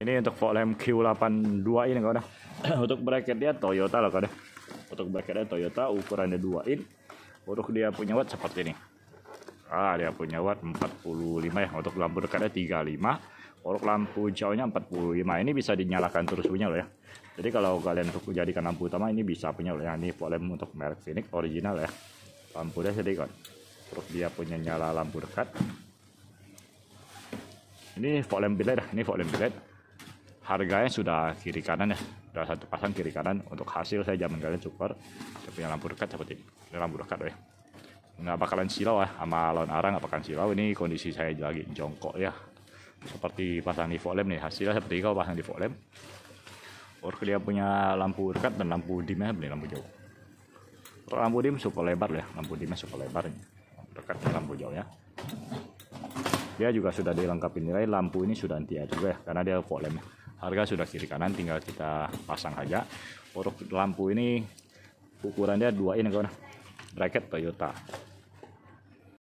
Ini untuk volume Q82 ini kawan. untuk bracketnya Toyota loh kawan. Untuk bracketnya Toyota ukurannya 2 in. Untuk dia punya watt seperti ini. Ah, dia punya watt 45 ya. Untuk lampu dekatnya 35. Untuk lampu jauhnya 45. Ini bisa dinyalakan terus punya loh ya. Jadi kalau kalian untuk jadikan lampu utama ini bisa punya loh ya. Ini volume untuk merek Phoenix original ya. Lampu dia sedikit Untuk dia punya nyala lampu dekat. Ini volume bilet, dah. Ini volume bilet harganya sudah kiri kanan ya sudah satu pasang kiri kanan untuk hasil saya jamin kalian super saya punya lampu dekat seperti ini lampu dekat ya nggak bakalan silau ya sama lawan arang nggak bakalan silau ini kondisi saya lagi jongkok ya seperti pasang di volume nih hasilnya seperti kalau pasang di volume Ork dia punya lampu dekat dan lampu dimnya beli lampu jauh lampu dim super lebar ya lampu dimnya super lebar lampu dekat dan lampu jauh ya dia juga sudah dilengkapi nilai lampu ini sudah anti air juga ya karena dia lem ya harga sudah kiri kanan tinggal kita pasang aja untuk lampu ini ukurannya dua ini kawan bracket Toyota